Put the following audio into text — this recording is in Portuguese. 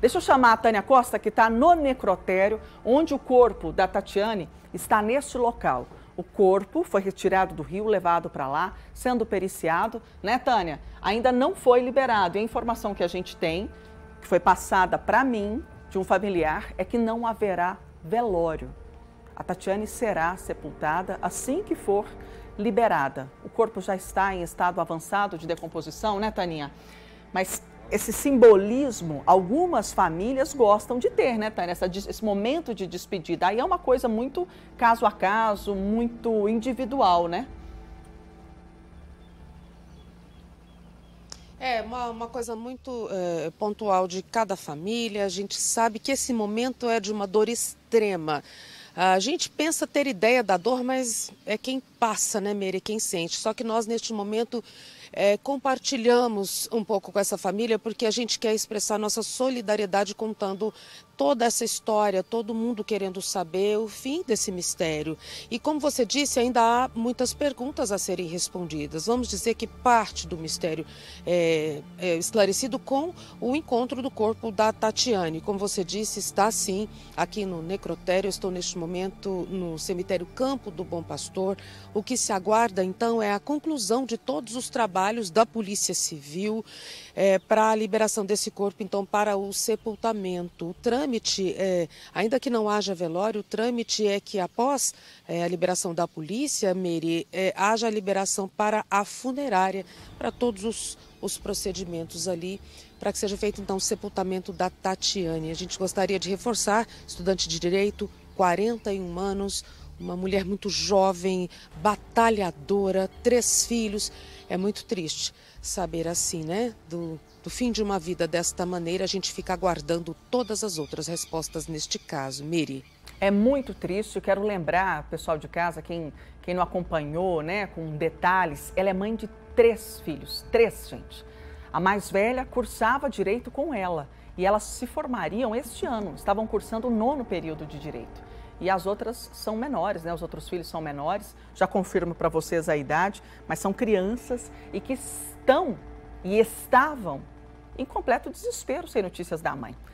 Deixa eu chamar a Tânia Costa, que está no necrotério, onde o corpo da Tatiane está neste local. O corpo foi retirado do rio, levado para lá, sendo periciado, né, Tânia? Ainda não foi liberado. E a informação que a gente tem, que foi passada para mim, de um familiar, é que não haverá velório. A Tatiane será sepultada assim que for liberada. O corpo já está em estado avançado de decomposição, né, Taninha? Mas esse simbolismo, algumas famílias gostam de ter, né, Tânia? Essa, esse momento de despedida. Aí é uma coisa muito caso a caso, muito individual, né? É uma, uma coisa muito é, pontual de cada família. A gente sabe que esse momento é de uma dor extrema. A gente pensa ter ideia da dor, mas é quem passa, né, Mery? Quem sente. Só que nós, neste momento, é, compartilhamos um pouco com essa família, porque a gente quer expressar nossa solidariedade contando toda essa história, todo mundo querendo saber o fim desse mistério. E como você disse, ainda há muitas perguntas a serem respondidas. Vamos dizer que parte do mistério é, é esclarecido com o encontro do corpo da Tatiane. Como você disse, está sim aqui no necrotério. estou neste momento no cemitério Campo do Bom Pastor. O que se aguarda então é a conclusão de todos os trabalhos trabalhos da Polícia Civil é, para a liberação desse corpo, então, para o sepultamento. O trâmite, é, ainda que não haja velório, o trâmite é que após é, a liberação da polícia, Meri, é, haja a liberação para a funerária, para todos os, os procedimentos ali para que seja feito então o sepultamento da Tatiane. A gente gostaria de reforçar, estudante de direito, 41 anos, uma mulher muito jovem, batalhadora, três filhos. É muito triste saber assim, né? Do, do fim de uma vida desta maneira, a gente fica aguardando todas as outras respostas neste caso. Miri. É muito triste. Eu quero lembrar, pessoal de casa, quem, quem não acompanhou, né, com detalhes, ela é mãe de três filhos. Três, gente. A mais velha cursava direito com ela e elas se formariam este ano, estavam cursando o nono período de direito e as outras são menores, né? Os outros filhos são menores, já confirmo para vocês a idade, mas são crianças e que estão e estavam em completo desespero sem notícias da mãe.